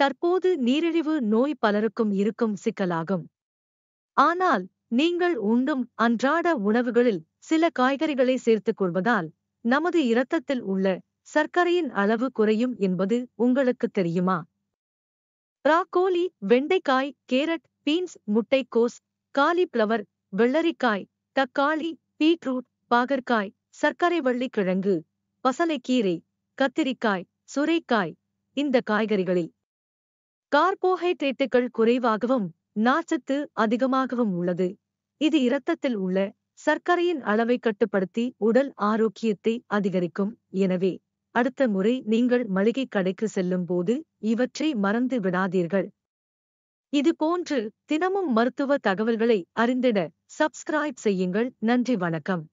தற்போது நீரிழிவு நோய் பலருக்கும் இருக்கும் சிக்கலாகும் ஆனால் நீங்கள் உண்டும் அன்றாட உணவுகளில் சில காய்கறிகளை சேர்த்துக் கொள்வதால் நமது இரத்தத்தில் உள்ள சர்க்கரையின் அளவு குறையும் என்பது உங்களுக்கு தெரியுமா ராக்கோலி வெண்டைக்காய் கேரட் பீன்ஸ் முட்டைக்கோஸ் காலிஃப்ளவர் வெள்ளரிக்காய் தக்காளி பீட்ரூட் பாகற்காய் சர்க்கரை வள்ளிக்கிழங்கு பசலைக்கீரை கத்திரிக்காய் சுரைக்காய் இந்த காய்கறிகளில் கார்போஹைட்ரேட்டுகள் குறைவாகவும் நாச்சத்து அதிகமாகவும் உள்ளது இது இரத்தத்தில் உள்ள சர்க்கரையின் அளவை கட்டுப்படுத்தி உடல் ஆரோக்கியத்தை அதிகரிக்கும் எனவே அடுத்த முறை நீங்கள் மளிகை கடைக்கு செல்லும் போது இவற்றை மறந்து விடாதீர்கள் இது போன்று தினமும் மருத்துவ தகவல்களை அறிந்திட சப்ஸ்கிரைப் செய்யுங்கள் நன்றி வணக்கம்